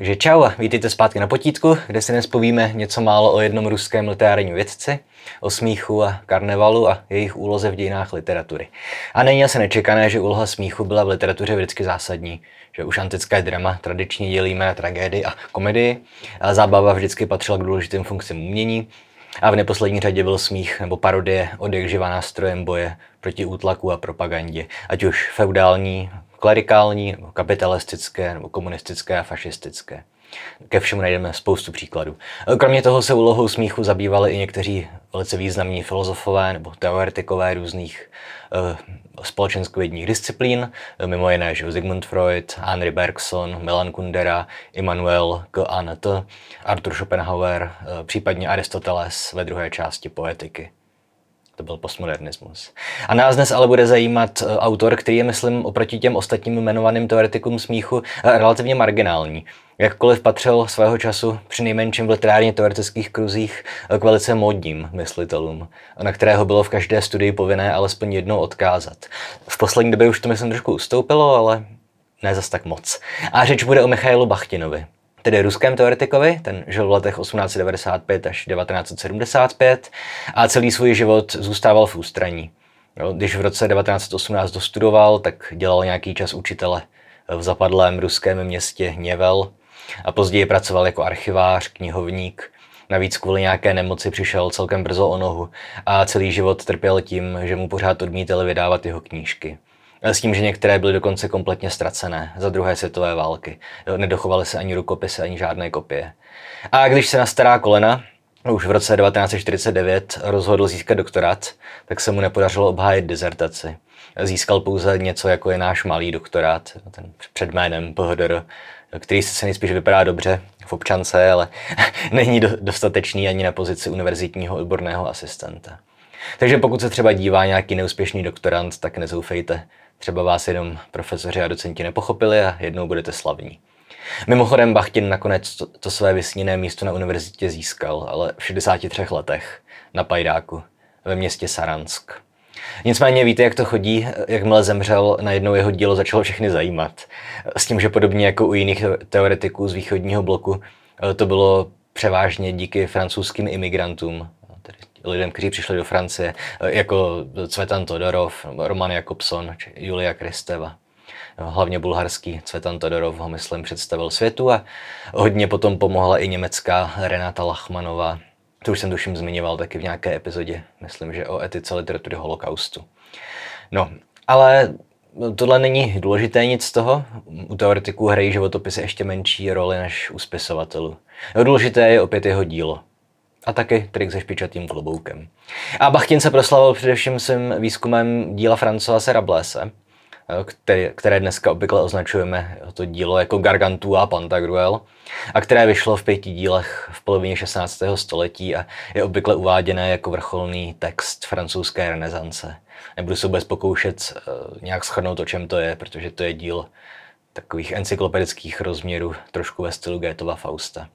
Takže čau a vítejte zpátky na potítku, kde si dnes povíme něco málo o jednom ruském literárním vědci, o smíchu a karnevalu a jejich úloze v dějinách literatury. A není asi nečekané, že úloha smíchu byla v literatuře vždycky zásadní, že už antické drama tradičně dělíme na tragédii a komedii, a zábava vždycky patřila k důležitým funkcím umění, a v neposlední řadě byl smích nebo parodie odjakživa nástrojem boje proti útlaku a propagandě, ať už feudální, klerikální, nebo kapitalistické, nebo komunistické a fašistické. Ke všemu najdeme spoustu příkladů. Kromě toho se úlohou smíchu zabývali i někteří velice významní filozofové nebo teoretikové různých uh, společenskovědních disciplín, mimo jiné že Sigmund Freud, Henry Bergson, Milan Kundera, Immanuel K. Arthur Schopenhauer, uh, případně Aristoteles ve druhé části poetiky. To byl postmodernismus. A nás dnes ale bude zajímat e, autor, který je, myslím, oproti těm ostatním jmenovaným teoretikům smíchu e, relativně marginální. Jakkoliv patřil svého času při nejmenším v literárně teoretických kruzích e, k velice módním myslitelům, na kterého bylo v každé studii povinné alespoň jednou odkázat. V poslední době už to myslím trošku ustoupilo, ale ne zas tak moc. A řeč bude o Michailu Bachtinovi, tedy ruském teoretikovi, ten žil v letech 1895 až 1975 a celý svůj život zůstával v ústraní. když v roce 1918 dostudoval, tak dělal nějaký čas učitele v zapadlém ruském městě Něvel a později pracoval jako archivář, knihovník. Navíc kvůli nějaké nemoci přišel celkem brzo o nohu a celý život trpěl tím, že mu pořád odmítali vydávat jeho knížky. Eh, s tím, že některé byly dokonce kompletně ztracené za druhé světové války. Eh, nedochovaly se ani rukopisy, ani žádné kopie. A když se na stará kolena, už v roce 1949 rozhodl získat doktorát, tak se mu nepodařilo obhájit dizertaci. Eh, získal pouze něco jako je náš malý doktorát, ten před jménem PHDR, který se nejspíš vypadá dobře v občance, ale není dostatečný ani na pozici univerzitního odborného asistenta. Takže pokud se třeba dívá nějaký neúspěšný doktorant, tak nezoufejte. Třeba vás jenom profesoři a docenti nepochopili a jednou budete slavní. Mimochodem Bachtin nakonec to, to své vysněné místo na univerzitě získal, ale v 63 letech, na Pajdáku, ve městě Saransk. Nicméně víte, jak to chodí, jakmile zemřel, najednou jeho dílo začalo všechny zajímat. S tím, že podobně jako u jiných teoretiků z východního bloku, eh, to bylo převážně díky francouzským imigrantům, lidem, kteří přišli do Francie, eh, jako Cvetan Todorov, Roman Jakobson, Julia Kristeva hlavně bulharský Cvetan Todorov ho myslím představil světu a hodně potom pomohla i německá Renata Lachmanová. To už jsem duším zmiňoval taky v nějaké epizodě, myslím, že o etice literatury holokaustu. No, ale tohle není důležité nic z toho. U teoretiků hrají životopisy ještě menší roli než u spisovatelů. No, důležité je opět jeho dílo a taky trik se špičatým kloboukem. A Bachtin se proslavil především svým výzkumem díla Francoise Rablese, eh, který, které dneska obvykle označujeme to dílo jako Gargantua a Pantagruel, a které vyšlo v pěti dílech v polovině 16. století a je obvykle uváděné jako vrcholný text francouzské renesance. Nebudu se vůbec pokoušet eh, nějak shrnout, o čem to je, protože to je díl takových encyklopedických rozměrů, trošku ve stylu Gétova Fausta.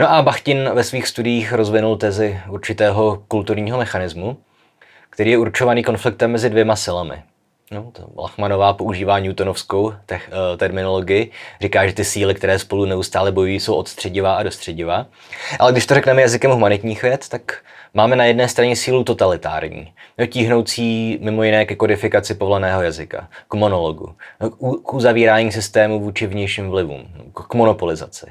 No a Bachtin ve svých studiích rozvinul tezi určitého kulturního mechanismu, který je určovaný konfliktem mezi dvěma silami. No, to Lachmanová používá newtonovskou te- uh, eh, terminologii. Říká, že ty síly, které spolu neustále bojují, jsou odstředivá a dostředivá. Ale když to řekneme jazykem humanitních věd, tak máme na jedné straně sílu totalitární, no, tíhnoucí mimo jiné ke kodifikaci povoleného jazyka, k monologu, no, k uzavírání systému vůči vnějším vlivům, no, k monopolizaci.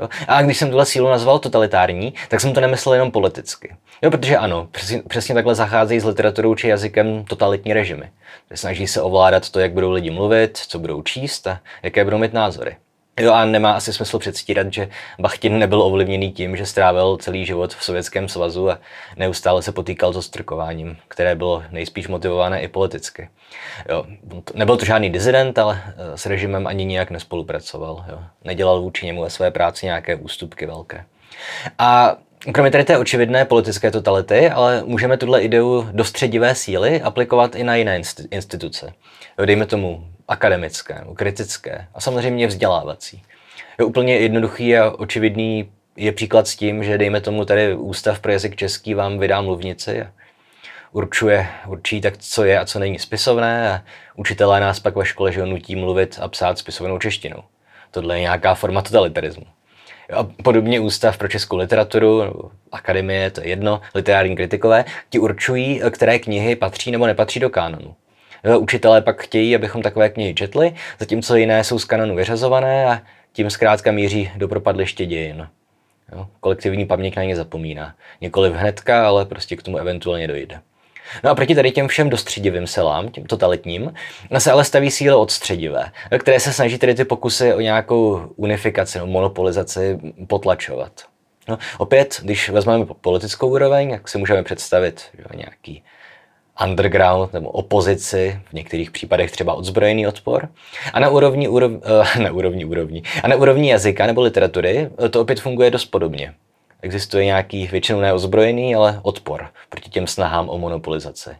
Jo? A když jsem tuhle sílu nazval totalitární, tak jsem to nemyslel jenom politicky. Jo, protože ano, přesně, přesně takhle zacházejí s literaturou či jazykem totalitní režimy. Snaží se ovládat to, jak budou lidi mluvit, co budou číst a jaké budou mít názory. Jo a nemá asi smysl předstírat, že Bachtin nebyl ovlivněný tím, že strávil celý život v Sovětském svazu a neustále se potýkal s ostrkováním, které bylo nejspíš motivované i politicky. Jo, nebyl to žádný dizident, ale eh, s režimem ani nijak nespolupracoval. Jo. Nedělal vůči němu ve své práci nějaké ústupky velké. A Kromě tady té očividné politické totality, ale můžeme tuhle ideu dostředivé síly aplikovat i na jiné instituce. Dejme tomu akademické, kritické a samozřejmě vzdělávací. Je úplně jednoduchý a očividný je příklad s tím, že dejme tomu tady Ústav pro jazyk český vám vydá mluvnici a určuje, určí tak, co je a co není spisovné a učitelé nás pak ve škole že nutí mluvit a psát spisovnou češtinou. Tohle je nějaká forma totalitarismu. A podobně Ústav pro českou literaturu, akademie, to je jedno, literární kritikové, ti určují, které knihy patří nebo nepatří do kánonu. Eh, učitelé pak chtějí, abychom takové knihy četli, zatímco jiné jsou z kanonu vyřazované a tím zkrátka míří do propadliště dějin. Jo? Kolektivní paměť na ně zapomíná. Nikoliv hnedka, ale prostě k tomu eventuálně dojde. No a proti tady těm všem dostředivým selám, těm totalitním, se ale staví síly odstředivé, které se snaží tedy ty pokusy o nějakou unifikaci nebo monopolizaci potlačovat. No, opět, když vezmeme politickou úroveň, tak si můžeme představit že, nějaký underground nebo opozici, v některých případech třeba odzbrojený odpor. A na úrovni, úrov, eh, na úrovni, úrovni, a na úrovni jazyka nebo literatury eh, to opět funguje dost podobně. Existuje nějaký většinou neozbrojený, ale odpor proti těm snahám o monopolizaci.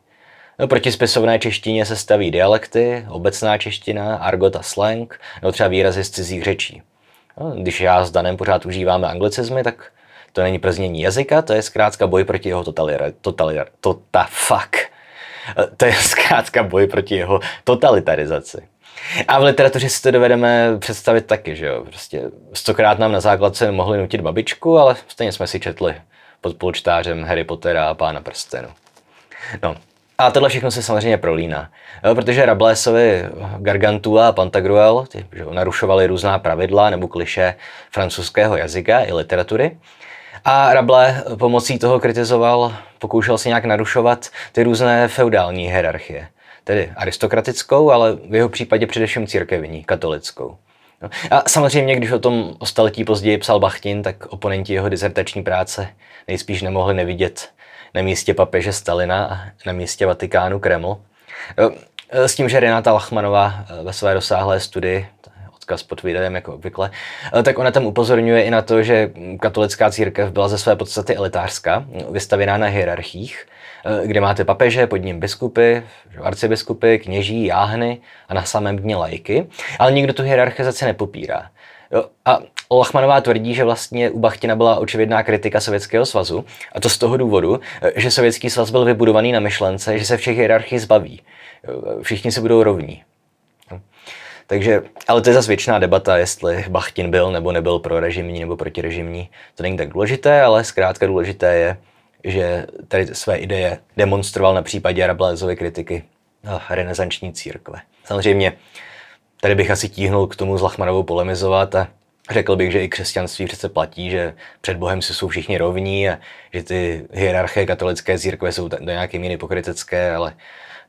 No, proti spisovné češtině se staví dialekty, obecná čeština, argot a slang, nebo třeba výrazy z cizích řečí. No, když já s Danem pořád užíváme anglicizmy, tak to není prznění jazyka, to je zkrátka boj proti jeho totalitě Totalir, tota, fuck Eh, to je zkrátka boj proti jeho totalitarizaci. A v literatuře si to dovedeme představit taky, že jo. Prostě stokrát nám na základce mohli nutit babičku, ale stejně jsme si četli pod polčtářem Harry Pottera a Pána prstenu. No, a tohle všechno se samozřejmě prolíná, jo, protože Rablésovi Gargantua a Pantagruel ty, že, narušovali různá pravidla nebo kliše francouzského jazyka i literatury. A Rable pomocí toho kritizoval, pokoušel se nějak narušovat ty různé feudální hierarchie. Tedy aristokratickou, ale v jeho případě především církevní, katolickou. No. A samozřejmě, když o tom o staletí později psal Bachtin, tak oponenti jeho dizertační práce nejspíš nemohli nevidět na místě papeže Stalina a na místě Vatikánu Kreml. No, e, s tím, že Renata Lachmanová e, ve své rozsáhlé studii podcast pod videem, jako obvykle, eh, tak ona tam upozorňuje i na to, že katolická církev byla ze své podstaty elitářská, vystavěná na hierarchích, eh, kde máte papeže, pod ním biskupy, arcibiskupy, kněží, jáhny a na samém dně lajky, ale nikdo tu hierarchizaci nepopírá. a Lachmanová tvrdí, že vlastně u Bachtina byla očividná kritika Sovětského svazu, a to z toho důvodu, eh, že Sovětský svaz byl vybudovaný na myšlence, že se všech hierarchii zbaví. Všichni se budou rovní. Takže, ale to je zase věčná debata, jestli Bachtin byl nebo nebyl pro režimní nebo protirežimní. To není tak důležité, ale zkrátka důležité je, že tady své ideje demonstroval na případě Rabelaiseovy kritiky renesanční církve. Samozřejmě tady bych asi tíhnul k tomu s Lachmanovou polemizovat a Řekl bych, že i křesťanství přece platí, že před Bohem si jsou všichni rovní a že ty hierarchie katolické církve jsou do nějaké míry pokrytecké, ale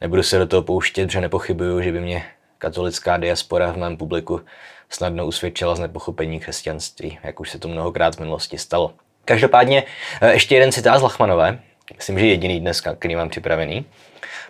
nebudu se do toho pouštět, že nepochybuju, že by mě Katolická diaspora v mém publiku snadno usvědčila z nepochopení křesťanství, jak už se to mnohokrát v minulosti stalo. Každopádně eh, ještě jeden citát z Lachmanové, myslím, že jediný dneska, který mám připravený,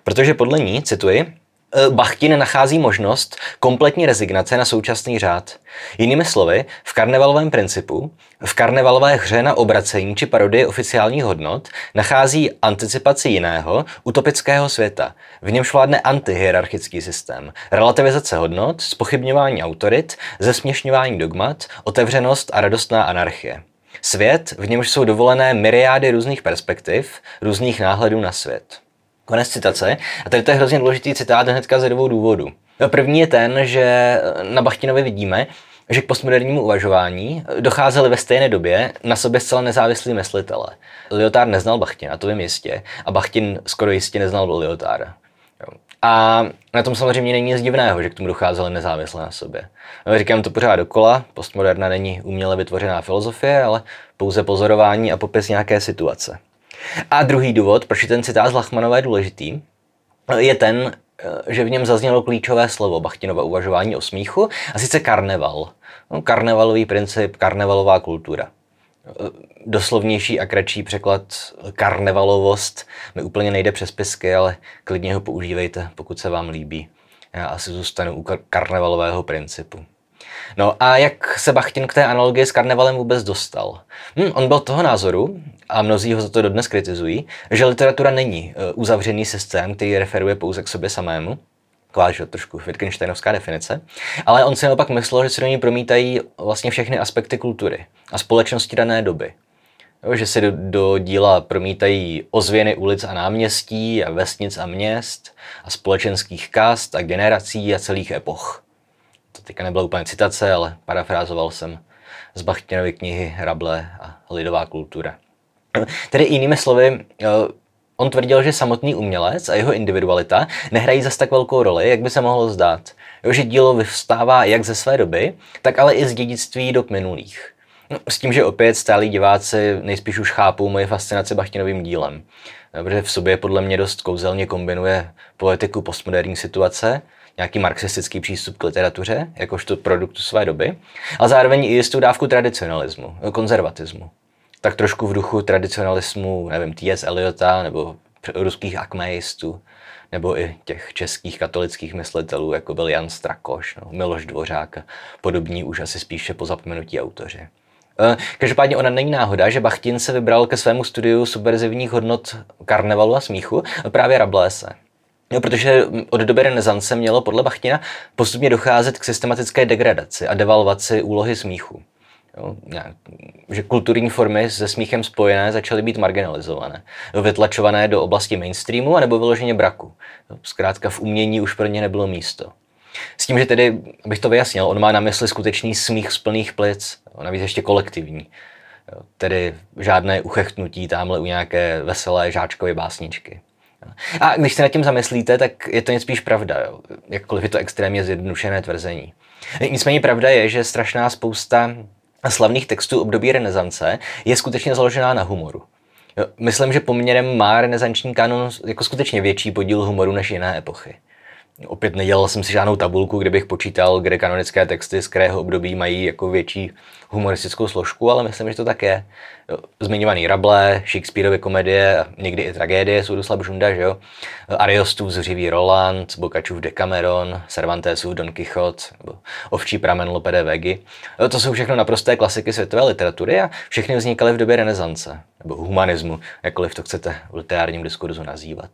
protože podle ní, cituji, Eh, Bachtin nachází možnost kompletní rezignace na současný řád. Jinými slovy, v karnevalovém principu, v karnevalové hře na obracení či parodii oficiálních hodnot nachází anticipaci jiného, utopického světa, v němž vládne antihierarchický systém, relativizace hodnot, spochybňování autorit, zesměšňování dogmat, otevřenost a radostná anarchie. Svět, v němž jsou dovolené myriády různých perspektiv, různých náhledů na svět. Konec citace. A tady to je hrozně důležitý citát hnedka ze dvou důvodů. První je ten, že na Bachtinovi vidíme, že k postmodernímu uvažování docházeli ve stejné době na sobě zcela nezávislí myslitele. Lyotard neznal Bachtina, to vím jistě, a Bachtin skoro jistě neznal Lyotard. A na tom samozřejmě není nic divného, že k tomu docházeli nezávisle na sobě. No, říkám to pořád dokola, postmoderna není uměle vytvořená filozofie, ale pouze pozorování a popis nějaké situace. A druhý důvod, proč je ten citát z Lachmanové důležitý, je ten, eh, že v něm zaznělo klíčové slovo Bachtinova uvažování o smíchu, a sice karneval. No, karnevalový princip, karnevalová kultura. Eh, doslovnější a kratší překlad karnevalovost mi úplně nejde přes pisky, ale klidně ho používejte, pokud se vám líbí. Já asi zůstanu u karnevalového principu. No a jak se Bachtin k té analogii s karnevalem vůbec dostal? Hm, on byl toho názoru, a mnozí ho za to dodnes kritizují, že literatura není e, uzavřený systém, který referuje pouze k sobě samému, taková, trošku Wittgensteinovská definice, ale on si naopak myslel, že se do ní promítají vlastně všechny aspekty kultury a společnosti dané doby. Jo, že se do, do díla promítají ozvěny ulic a náměstí a vesnic a měst a společenských kast a generací a celých epoch teďka nebyla úplně citace, ale parafrázoval jsem z Bachtinovy knihy Rable a lidová kultura. Tedy jinými slovy, eh, on tvrdil, že samotný umělec a jeho individualita nehrají zas tak velkou roli, jak by se mohlo zdát. Jo, že dílo vyvstává jak ze své doby, tak ale i z dědictví dob minulých. No, s tím, že opět stálí diváci nejspíš už chápou moje fascinaci Bachtinovým dílem. Eh, protože v sobě podle mě dost kouzelně kombinuje poetiku postmoderní situace nějaký marxistický přístup k literatuře, jakožto produktu své doby, a zároveň i jistou dávku tradicionalismu, konzervatismu. Tak trošku v duchu tradicionalismu, nevím, T.S. Eliota nebo ruských akmejistů, nebo i těch českých katolických myslitelů, jako byl Jan Strakoš, no, Miloš Dvořák, podobní už asi spíše po zapomenutí autoři. Eh, každopádně ona není náhoda, že Bachtin se vybral ke svému studiu subverzivních hodnot karnevalu a smíchu eh, právě Rablese. No, protože od doby renesance mělo podle Bachtina postupně docházet k systematické degradaci a devalvaci úlohy smíchu. Jo, nějak, že kulturní formy se smíchem spojené začaly být marginalizované, vytlačované do oblasti mainstreamu anebo vyloženě braku. Zkrátka v umění už pro ně nebylo místo. S tím, že tedy, abych to vyjasnil, on má na mysli skutečný smích z plných plic, navíc ještě kolektivní. Tedy žádné uchechtnutí tamhle u nějaké veselé žáčkové básničky. A když se nad tím zamyslíte, tak je to něco spíš pravda, jo? jakkoliv je to extrémně zjednodušené tvrzení. Nicméně pravda je, že strašná spousta slavných textů období renesance je skutečně založená na humoru. Myslím, že poměrem má renesanční kanon jako skutečně větší podíl humoru než jiné epochy. Opět nedělal jsem si žádnou tabulku, kde bych počítal, kde kanonické texty z kterého období mají jako větší humoristickou složku, ale myslím, že to tak je. Zmiňovaný Rable, Shakespeareovy komedie, někdy i tragédie, Sudoslav Žunda, že jo? Ariostův Zřivý Roland, Bokačův Decameron, Cervantesův Don Quixote, Ovčí pramen Lope de Vegy. To jsou všechno naprosté klasiky světové literatury a všechny vznikaly v době renesance, nebo humanismu, jakkoliv to chcete v literárním diskurzu nazývat.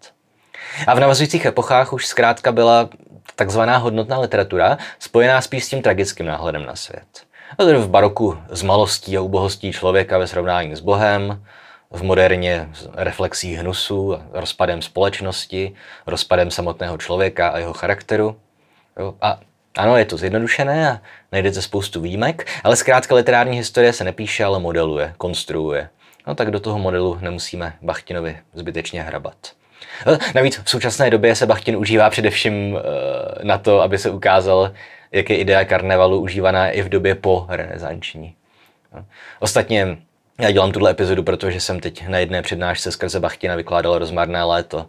A v navazujících epochách už zkrátka byla takzvaná hodnotná literatura, spojená spíš s tím tragickým náhledem na svět. A tedy v baroku s malostí a ubohostí člověka ve srovnání s Bohem, v moderně s reflexí hnusu, rozpadem společnosti, rozpadem samotného člověka a jeho charakteru. Jo, a ano, je to zjednodušené a najdete spoustu výjimek, ale zkrátka literární historie se nepíše, ale modeluje, konstruuje. No tak do toho modelu nemusíme Bachtinovi zbytečně hrabat. Eh, navíc v současné době se Bachtin užívá především eh, na to, aby se ukázal, jak je idea karnevalu užívaná i v době po renesanční. Eh, ostatně já dělám tuhle epizodu, protože jsem teď na jedné přednášce skrze Bachtina vykládal rozmarné léto.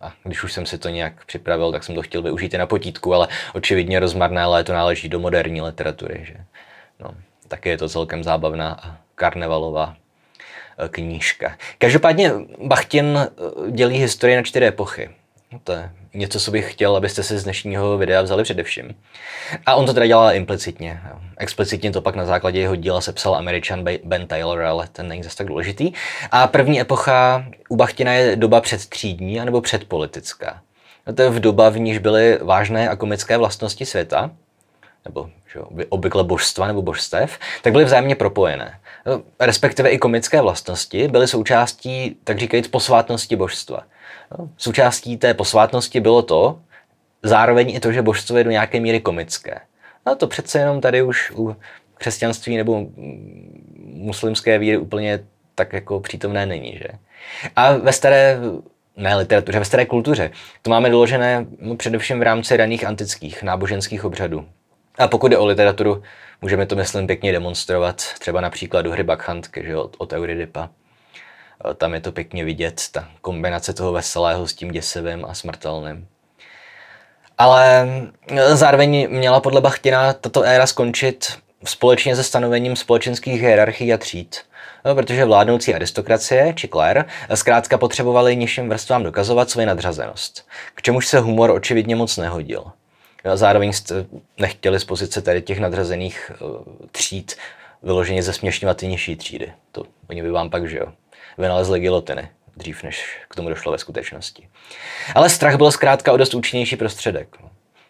A když už jsem si to nějak připravil, tak jsem to chtěl využít i na potítku, ale očividně rozmarné léto náleží do moderní literatury. Že? No, taky je to celkem zábavná a karnevalová Eh, knížka. Každopádně Bachtin eh, dělí historii na čtyři epochy. No, to je něco, co bych chtěl, abyste si z dnešního videa vzali především. A on to teda dělá implicitně. Explicitně to pak na základě jeho díla sepsal američan Ben Taylor, ale ten není zase tak důležitý. A první epocha u Bachtina je doba předtřídní anebo předpolitická. No, to je v doba, v níž byly vážné a komické vlastnosti světa, nebo že obykle božstva nebo božstev, tak byly vzájemně propojené. Respektive i komické vlastnosti byly součástí, tak říkajíc, posvátnosti božstva. Součástí té posvátnosti bylo to, zároveň i to, že božstvo je do nějaké míry komické. No to přece jenom tady už u křesťanství nebo muslimské víry úplně tak jako přítomné není, že? A ve staré ne literatuře, ve staré kultuře. To máme doložené no, především v rámci raných antických náboženských obřadů. A pokud jde o literaturu, můžeme to, myslím, pěkně demonstrovat třeba na příkladu hry Bakchantky že od, od Euridipa. E, tam je to pěkně vidět, ta kombinace toho veselého s tím děsivým a smrtelným. Ale e, zároveň měla podle Bachtina tato éra skončit společně se stanovením společenských hierarchií a tříd. No, protože vládnoucí aristokracie či klér zkrátka potřebovali nižším vrstvám dokazovat svoji nadřazenost, k čemuž se humor očividně moc nehodil. A zároveň jste nechtěli z pozice tady těch nadřazených eh, tříd vyloženě zesměšňovat ty nižší třídy. To oni by vám pak, že jo, vynalezli gilotiny dřív, než k tomu došlo ve skutečnosti. Ale strach byl zkrátka o dost účinnější prostředek.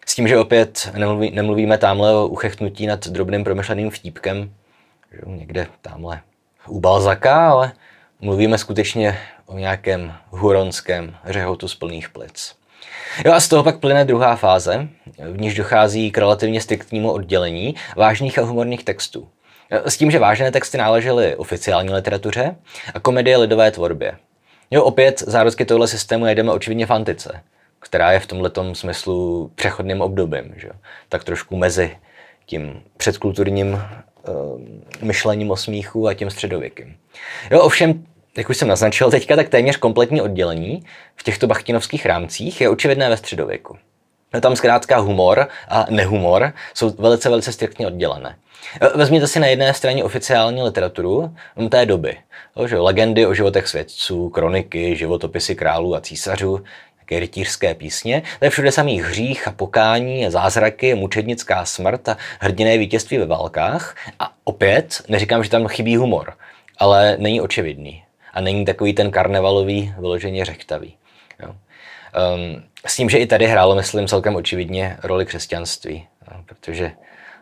S tím, že opět nemluví, nemluvíme tamhle o uchechtnutí nad drobným promyšleným vtípkem, že někde tamhle u Balzaka, ale mluvíme skutečně o nějakém huronském řehotu z plných plic. Jo a z toho pak plyne druhá fáze, v níž dochází k relativně striktnímu oddělení vážných a humorných textů. S tím, že vážné texty náležely oficiální literatuře a komedie lidové tvorbě. Jo, opět zárodky tohle systému jedeme očividně v antice, která je v tomhle smyslu přechodným obdobím, že? tak trošku mezi tím předkulturním eh, myšlením o smíchu a tím středověkým. Jo, ovšem jak už jsem naznačil teďka, tak téměř kompletní oddělení v těchto bachtinovských rámcích je očividné ve středověku. No tam zkrátka humor a nehumor jsou velice, velice striktně oddělené. E, vezměte si na jedné straně oficiální literaturu té doby. To, že legendy o životech svědců, kroniky, životopisy králů a císařů, také rytířské písně. To je všude samý hřích a pokání, zázraky, mučednická smrt a hrdiné vítězství ve válkách. A opět, neříkám, že tam chybí humor, ale není očividný a není takový ten karnevalový, vyloženě řechtavý. Jo. Um, s tím, že i tady hrálo, myslím, celkem očividně roli křesťanství, jo, protože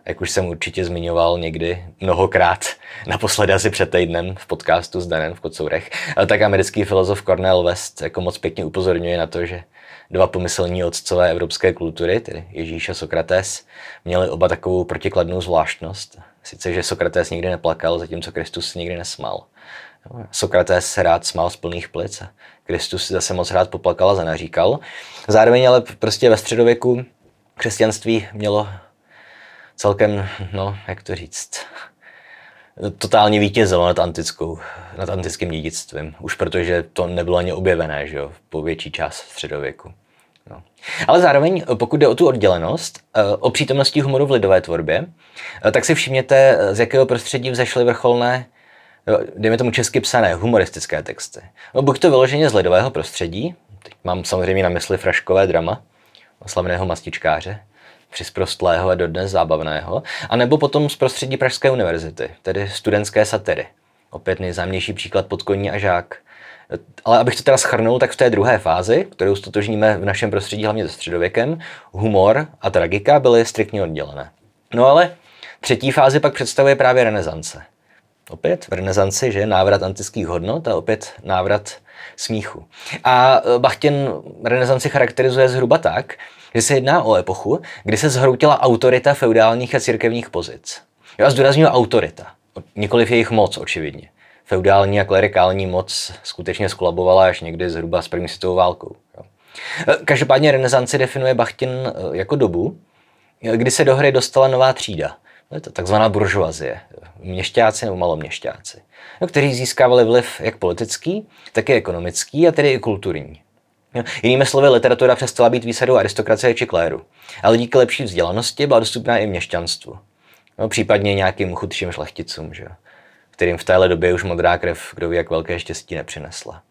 jak už jsem určitě zmiňoval někdy mnohokrát, naposled asi před týdnem v podcastu s Danem v Kocourech, eh, tak americký filozof Cornel West jako moc pěkně upozorňuje na to, že dva pomyslní otcové evropské kultury, tedy Ježíš a Sokrates, měli oba takovou protikladnou zvláštnost. Sice, že Sokrates nikdy neplakal, zatímco Kristus nikdy nesmál. Sokrates se rád smál z plných plic. Kristus si zase moc rád poplakal a zanaříkal. Zároveň ale prostě ve středověku křesťanství mělo celkem, no, jak to říct, totálně vítězilo nad, antickou, nad antickým dědictvím. Už protože to nebylo ani objevené, že jo, po větší část středověku. No. Ale zároveň, pokud jde o tu oddělenost, eh, o přítomnosti humoru v lidové tvorbě, eh, tak si všimněte, z jakého prostředí vzešly vrcholné dejme tomu česky psané, humoristické texty. No, buď to vyloženě z lidového prostředí, teď mám samozřejmě na mysli fraškové drama, slavného mastičkáře, přisprostlého a dodnes zábavného, anebo potom z prostředí Pražské univerzity, tedy studentské satiry. Opět nejzámější příklad podkoní a žák. Ale abych to teda schrnul, tak v té druhé fázi, kterou stotožníme v našem prostředí hlavně se středověkem, humor a tragika byly striktně oddělené. No ale třetí fázi pak představuje právě renesance – opět v renesanci, že návrat antických hodnot a opět návrat smíchu. A e, Bachtin renesanci charakterizuje zhruba tak, že se jedná o epochu, kdy se zhroutila autorita feudálních a církevních pozic. Já zdůraznuju autorita, nikoliv jejich moc očividně. Feudální a klerikální moc skutečně skolabovala až někdy zhruba s první světovou válkou. E, každopádně renesanci definuje Bachtin e, jako dobu, kdy se do hry dostala nová třída, No to takzvaná buržoazie, měšťáci nebo maloměšťáci, no, kteří získávali vliv jak politický, tak i ekonomický a tedy i kulturní. No, jinými slovy, literatura přestala být výsadou aristokracie či kléru, ale díky lepší vzdělanosti byla dostupná i měšťanstvu. No, případně nějakým chudším šlechticům, že? kterým v téhle době už modrá krev kdo ví jak velké štěstí nepřinesla.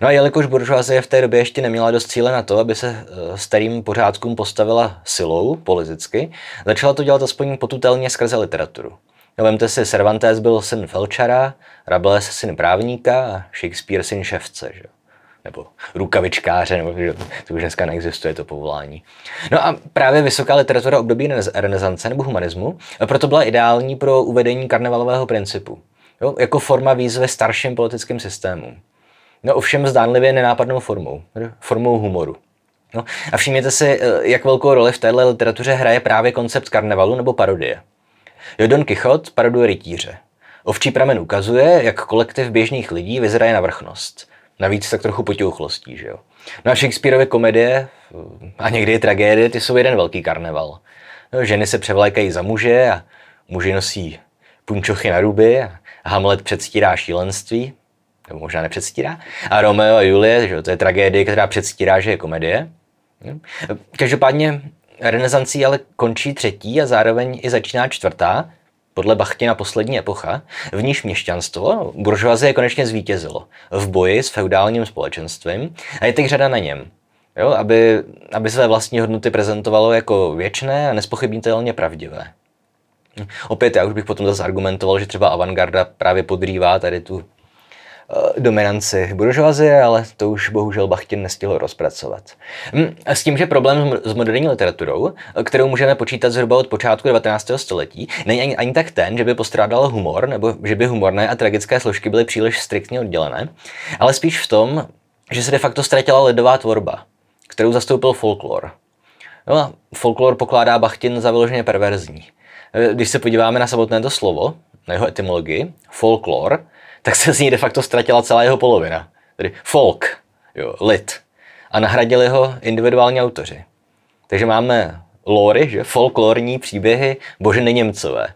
No a jelikož buržoazie v té době ještě neměla dost cíle na to, aby se eh, starým pořádkům postavila silou politicky, začala to dělat aspoň potutelně skrze literaturu. No, vemte si, Cervantes byl syn Felčara, Rabelais syn právníka a Shakespeare syn ševce, že? nebo rukavičkáře, nebo že to už dneska neexistuje, to povolání. No a právě vysoká literatura období renesance nebo humanismu proto byla ideální pro uvedení karnevalového principu, jo? jako forma výzvy starším politickým systémům no ovšem zdánlivě nenápadnou formou, formou humoru. No, a všimněte si, eh, jak velkou roli v této literatuře hraje právě koncept karnevalu nebo parodie. Jo, Don Quixote paroduje rytíře. Ovčí pramen ukazuje, jak kolektiv běžných lidí vyzraje na vrchnost. Navíc tak trochu potěuchlostí, že jo. No a Shakespeareovy komedie eh, a někdy i tragédie, ty jsou jeden velký karneval. No, ženy se převlékají za muže a muži nosí punčochy na ruby a Hamlet předstírá šílenství nebo možná nepředstírá. A Romeo a Julie, že to je tragédie, která předstírá, že je komedie. Každopádně renesancí ale končí třetí a zároveň i začíná čtvrtá, podle Bachtina poslední epocha, v níž měšťanstvo, buržoazie konečně zvítězilo v boji s feudálním společenstvím a je teď řada na něm. Jo, aby, aby své vlastní hodnoty prezentovalo jako věčné a nespochybnitelně pravdivé. Hm. Opět já už bych potom zase argumentoval, že třeba avantgarda právě podrývá tady tu Eh, dominanci buržoazie, ale to už bohužel Bachtin nestihl rozpracovat. Hm, s tím, že problém s moderní literaturou, eh, kterou můžeme počítat zhruba od počátku 19. století, není ani, ani tak ten, že by postrádal humor, nebo že by humorné a tragické složky byly příliš striktně oddělené, ale spíš v tom, že se de facto ztratila lidová tvorba, kterou zastoupil folklor. No a folklor pokládá Bachtin za vyloženě perverzní. Eh, když se podíváme na samotné to slovo, na jeho etymologii, folklor, tak se z ní de facto ztratila celá jeho polovina. Tedy folk, jo, lid. A nahradili ho individuální autoři. Takže máme lory, že? folklorní příběhy Boženy Němcové.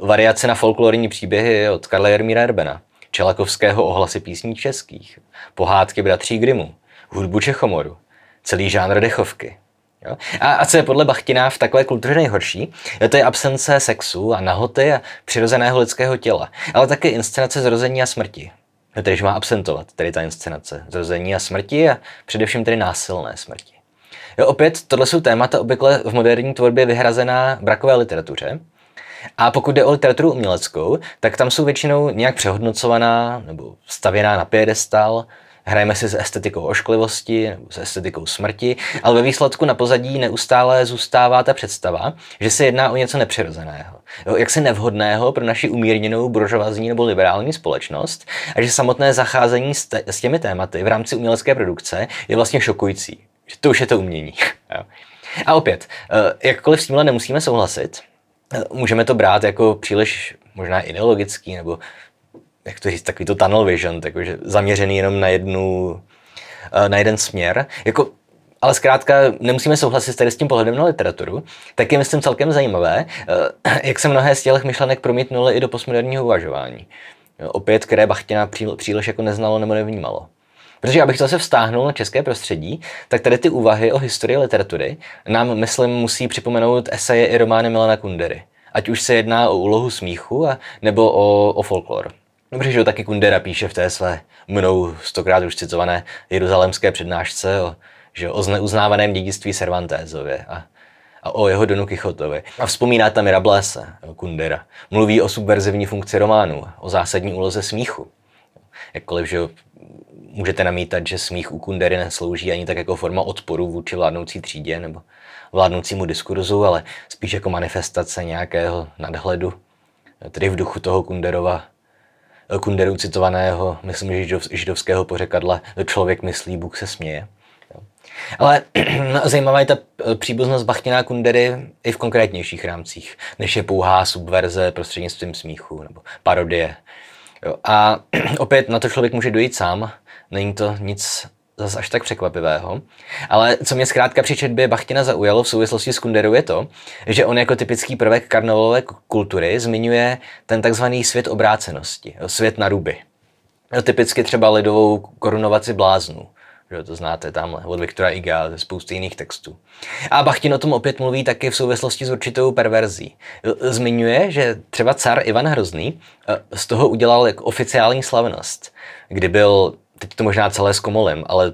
Variace na folklorní příběhy od Karla Jermíra Erbena. Čelakovského ohlasy písní českých. Pohádky bratří Grimu. Hudbu Čechomoru. Celý žánr dechovky. Jo? A, a co je podle Bachtina v takové kultuře nejhorší, to je absence sexu a nahoty a přirozeného lidského těla, ale také inscenace zrození a smrti. No, tedy, že má absentovat tedy ta inscenace zrození a smrti a především tedy násilné smrti. Jo, opět, tohle jsou témata obvykle v moderní tvorbě vyhrazená brakové literatuře. A pokud jde o literaturu uměleckou, tak tam jsou většinou nějak přehodnocovaná nebo stavěná na piedestal, Hrajeme si s estetikou ošklivosti nebo s estetikou smrti, ale ve výsledku na pozadí neustále zůstává ta představa, že se jedná o něco nepřirozeného, jo, jaksi nevhodného pro naši umírněnou buržoazní nebo liberální společnost a že samotné zacházení s, te- s těmi tématy v rámci umělecké produkce je vlastně šokující. Že to už je to umění. Jo. A opět, eh, jakkoliv s tímhle nemusíme souhlasit, eh, můžeme to brát jako příliš možná ideologický nebo jak to říct, takový to tunnel vision, takže zaměřený jenom na jednu, eh, na jeden směr. Jako ale zkrátka nemusíme souhlasit tady s tím pohledem na literaturu, tak je myslím celkem zajímavé, eh, jak se mnohé z těch myšlenek promítnuly i do postmoderního uvažování. Opět, které Bachtina příliš jako neznalo nebo nevnímalo. Protože abych to zase vztáhnul na české prostředí, tak tady ty úvahy o historii literatury nám, myslím, musí připomenout eseje i romány Milana Kundery. Ať už se jedná o úlohu smíchu a, nebo o, o folklor. Dobře, že taky Kundera píše v té své mnou stokrát už citované jeruzalemské přednášce o, že o neuznávaném dědictví Cervantésově a, a o jeho Donu Kichotovi. A vzpomíná tam i Rablese, Kundera. Mluví o subverzivní funkci románu, o zásadní úloze smíchu. Jakkoliv, že můžete namítat, že smích u Kundery neslouží ani tak jako forma odporu vůči vládnoucí třídě nebo vládnoucímu diskurzu, ale spíš jako manifestace nějakého nadhledu, tedy v duchu toho Kunderova Kunderu citovaného, myslím, že židov, židovského pořekadla Člověk myslí, Bůh se směje. Ale zajímavá je ta eh, příbuznost Bachtina Kundery i v konkrétnějších rámcích, než je pouhá subverze prostřednictvím smíchu nebo parodie. Jo, a opět na to člověk může dojít sám, není to nic zase až tak překvapivého. Ale co mě zkrátka při četbě Bachtina zaujalo v souvislosti s Kunderou je to, že on jako typický prvek karnevalové kultury zmiňuje ten takzvaný svět obrácenosti, svět na ruby. Typicky třeba lidovou korunovaci bláznů. Že to znáte tamhle od Viktora Iga a spousty jiných textů. A Bachtin o tom opět mluví taky v souvislosti s určitou perverzí. Zmiňuje, že třeba car Ivan Hrozný eh, z toho udělal jako oficiální slavnost, kdy byl teď to možná celé zkomolím, ale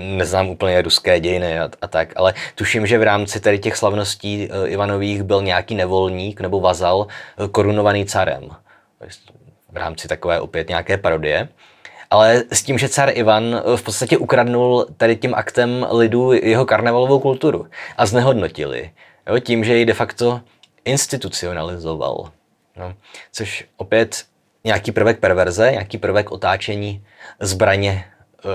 neznám úplně ruské dějiny a, a tak, ale tuším, že v rámci tady těch slavností uh, Ivanových byl nějaký nevolník nebo vazal uh, korunovaný carem. V rámci takové opět nějaké parodie. Ale s tím, že car Ivan eh, v podstatě ukradnul tady tím aktem lidu jeho karnevalovou kulturu a znehodnotili. Jo, tím, že ji de facto institucionalizoval. No, což opět nějaký prvek perverze, nějaký prvek otáčení zbraně eh,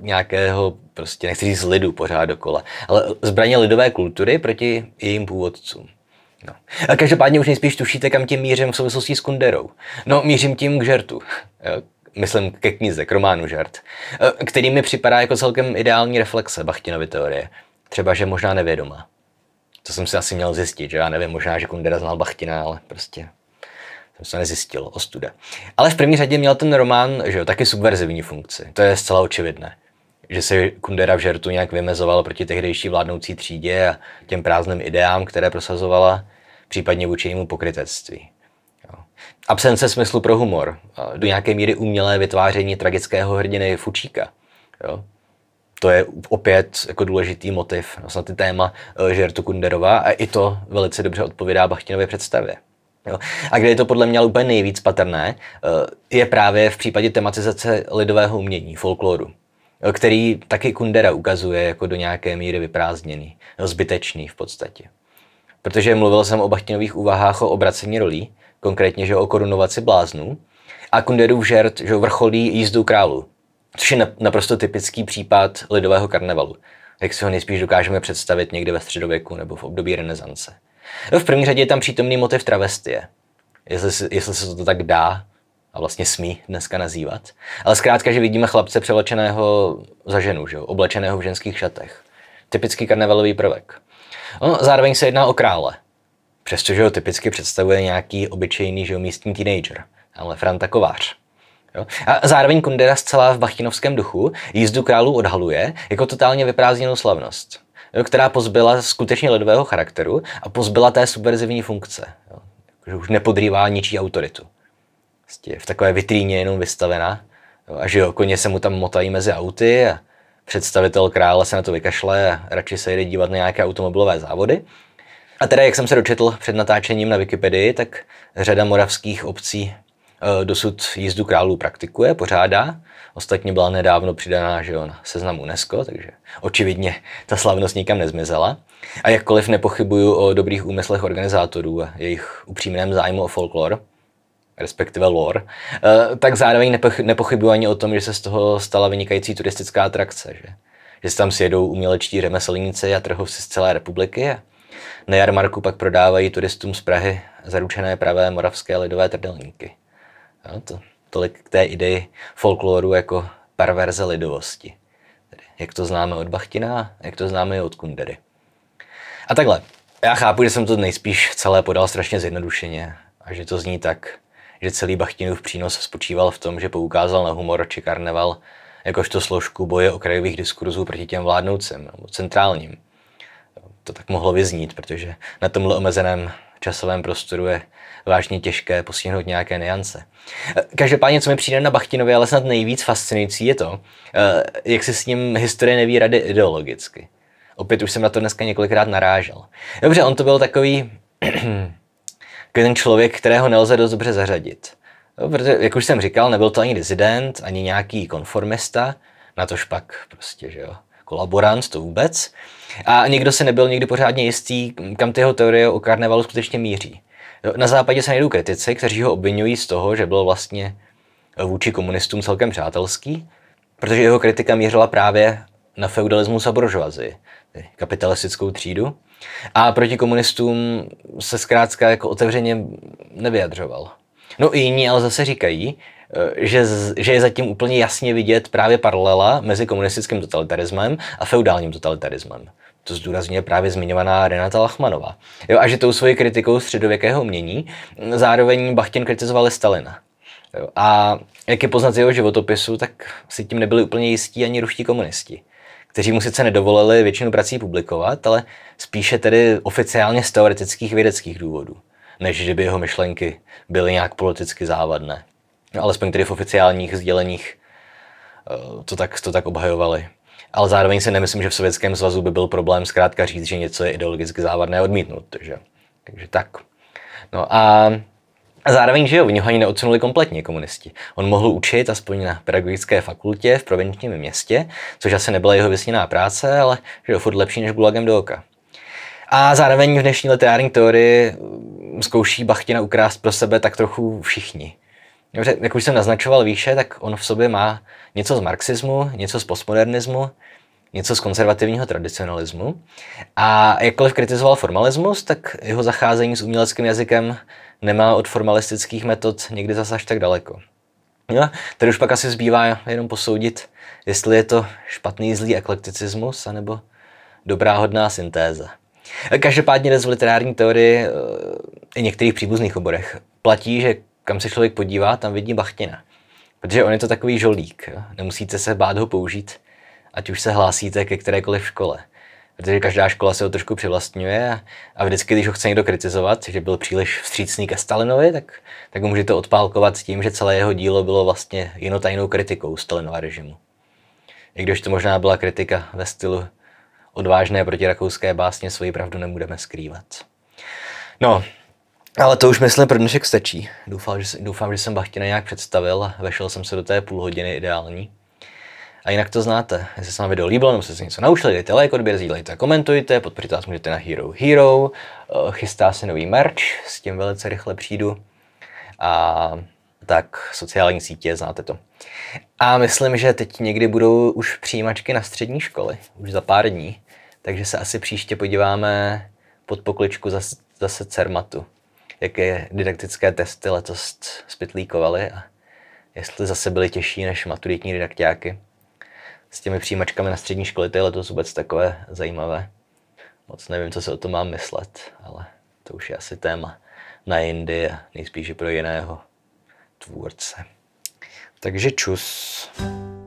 nějakého, prostě nechci říct lidu pořád dokola, ale zbraně lidové kultury proti jejím původcům. No. A každopádně už nejspíš tušíte, kam tím mířím v souvislosti s Kunderou. No, mířím tím k žertu. Eh, myslím ke knize, k románu žert, eh, který mi připadá jako celkem ideální reflexe Bachtinovy teorie. Třeba, že možná nevědomá. To jsem si asi měl zjistit, že já nevím, možná, že Kundera znal Bachtina, ale prostě to se nezjistilo, ostuda. Ale v první řadě měl ten román že jo, taky subverzivní funkci, to je zcela očividné že se Kundera v žertu nějak vymezoval proti tehdejší vládnoucí třídě a těm prázdným ideám, které prosazovala, případně vůči jejímu pokrytectví. Jo. Absence smyslu pro humor, do nějaké míry umělé vytváření tragického hrdiny Fučíka. Jo. To je opět jako důležitý motiv, no snad ty téma eh, žertu Kunderova a i to velice dobře odpovídá Bachtinově představě. Jo. A kde je to podle mě úplně nejvíc patrné, eh, je právě v případě tematizace lidového umění, folkloru který taky Kundera ukazuje jako do nějaké míry vyprázdněný, zbytečný v podstatě. Protože mluvil jsem o Bachtinových úvahách o obracení rolí, konkrétně že o korunovaci bláznů, a Kunderův žert že vrcholí jízdu králu, což je naprosto typický případ lidového karnevalu, jak si ho nejspíš dokážeme představit někde ve středověku nebo v období renesance v první řadě je tam přítomný motiv travestie. Jestli, jestli se to tak dá a vlastně smí dneska nazývat. Ale zkrátka, že vidíme chlapce převlečeného za ženu, že? oblečeného v ženských šatech. Typický karnevalový prvek. No, zároveň se jedná o krále, přestože ho typicky představuje nějaký obyčejný že místní teenager, ale Franta Kovář. Jo? A zároveň Kundera zcela v bachinovském duchu jízdu králů odhaluje jako totálně vyprázdněnou slavnost. Eh, která pozbyla skutečně ledového charakteru a pozbyla té subverzivní funkce. Jo. Že už nepodrývá ničí autoritu. Vlastně v takové vitríně jenom vystavená. Jo. A že jo, koně se mu tam motají mezi auty a představitel krále se na to vykašle a radši se jde dívat na nějaké automobilové závody. A teda, jak jsem se dočetl před natáčením na Wikipedii, tak řada moravských obcí Eh, dosud jízdu králů praktikuje, pořádá. Ostatně byla nedávno přidaná že jo, na seznam UNESCO, takže očividně ta slavnost nikam nezmizela. A jakkoliv nepochybuju o dobrých úmyslech organizátorů a jejich upřímném zájmu o folklor, respektive lore, eh, tak zároveň nepochybuji ani o tom, že se z toho stala vynikající turistická atrakce, že, že se tam sjedou umělečtí řemeslníci a trhovci z celé republiky a na jarmarku pak prodávají turistům z Prahy zaručené pravé moravské lidové trdelníky. No, to, tolik k té ideji folkloru jako perverze lidovosti. Tedy, jak to známe od Bachtina, jak to známe i od Kundery. A takhle. Já chápu, že jsem to nejspíš celé podal strašně zjednodušeně a že to zní tak, že celý Bachtinův přínos spočíval v tom, že poukázal na humor či karneval jakožto složku boje okrajových diskurzů proti těm vládnoucím, nebo centrálním. To tak mohlo vyznít, protože na tomhle omezeném časovém prostoru je vážně těžké postihnout nějaké neance. Eh, každopádně, co mi přijde na Bachtinově, ale snad nejvíc fascinující je to, eh, jak se s ním historie neví rady ideologicky. Opět už jsem na to dneska několikrát narážel. Dobře, on to byl takový ten člověk, kterého nelze dost dobře zařadit. No, protože, jak už jsem říkal, nebyl to ani dizident, ani nějaký konformista, na to špak prostě, že jo, kolaborant, to vůbec. A někdo se nebyl nikdy pořádně jistý, kam ty jeho teorie o karnevalu skutečně míří. Na západě se najdou kritici, kteří ho obvinují z toho, že byl vlastně vůči komunistům celkem přátelský, protože jeho kritika mířila právě na feudalismus a buržoazii, kapitalistickou třídu. A proti komunistům se zkrátka jako otevřeně nevyjadřoval. No i jiní ale zase říkají, že, že je zatím úplně jasně vidět právě paralela mezi komunistickým totalitarismem a feudálním totalitarismem to zdůrazňuje právě zmiňovaná Renata Lachmanová. Jo, a že tou svojí kritikou středověkého mění zároveň Bachtin kritizoval Stalina. Jo, a jak je poznat z jeho životopisu, tak si tím nebyli úplně jistí ani ruští komunisti kteří mu sice nedovolili většinu prací publikovat, ale spíše tedy oficiálně z teoretických vědeckých důvodů, než by jeho myšlenky byly nějak politicky závadné. No, alespoň tedy v oficiálních sděleních eh, to tak, to tak obhajovali ale zároveň si nemyslím, že v Sovětském svazu by byl problém zkrátka říct, že něco je ideologicky závadné odmítnout. Takže, takže tak. No a zároveň, že jo, oni ho ani neodsunuli kompletně komunisti. On mohl učit aspoň na pedagogické fakultě v provinčním městě, což asi nebyla jeho vysněná práce, ale že jo, furt lepší než gulagem do oka. A zároveň v dnešní literární teorii zkouší Bachtina ukrást pro sebe tak trochu všichni. Dobře, jak už jsem naznačoval výše, tak on v sobě má něco z marxismu, něco z postmodernismu, něco z konzervativního tradicionalismu. A jakkoliv kritizoval formalismus, tak jeho zacházení s uměleckým jazykem nemá od formalistických metod někdy zase až tak daleko. Jo, tady už pak asi zbývá jenom posoudit, jestli je to špatný zlý eklekticismus, anebo dobrá hodná syntéza. Každopádně dnes v literární teorii eh, i některých příbuzných oborech platí, že kam se člověk podívá, tam vidí bachtina. Protože on je to takový žolík. Jo? Nemusíte se bát ho použít, ať už se hlásíte ke kterékoliv škole. Protože každá škola se ho trošku přivlastňuje a vždycky, když ho chce někdo kritizovat, že byl příliš vstřícný ke Stalinovi, tak, tak ho můžete odpálkovat s tím, že celé jeho dílo bylo vlastně jinotajnou kritikou Stalinova režimu. I když to možná byla kritika ve stylu odvážné proti Rakouské básně svoji pravdu nemůžeme skrývat. No, ale to už myslím pro dnešek stačí. Doufám, že, doufám, že jsem Bachtina nějak představil vešel jsem se do té půl hodiny ideální. A jinak to znáte. Jestli se vám video líbilo, nebo jste se něco naučili, dejte like, odběr, sdílejte, komentujte, podpořit vás můžete na Hero Hero. Eh, chystá se nový merch, s tím velice rychle přijdu. A tak sociální sítě, znáte to. A myslím, že teď někdy budou už přijímačky na střední školy, už za pár dní. Takže se asi příště podíváme pod pokličku zase, zase Cermatu jaké didaktické testy letos zpytlíkovaly a jestli zase byly těžší než maturitní didaktáky. S těmi přijímačkami na střední školy to je letos vůbec takové zajímavé. Moc nevím, co se o tom mám myslet, ale to už je asi téma na jindy a nejspíše pro jiného tvůrce. Takže čus.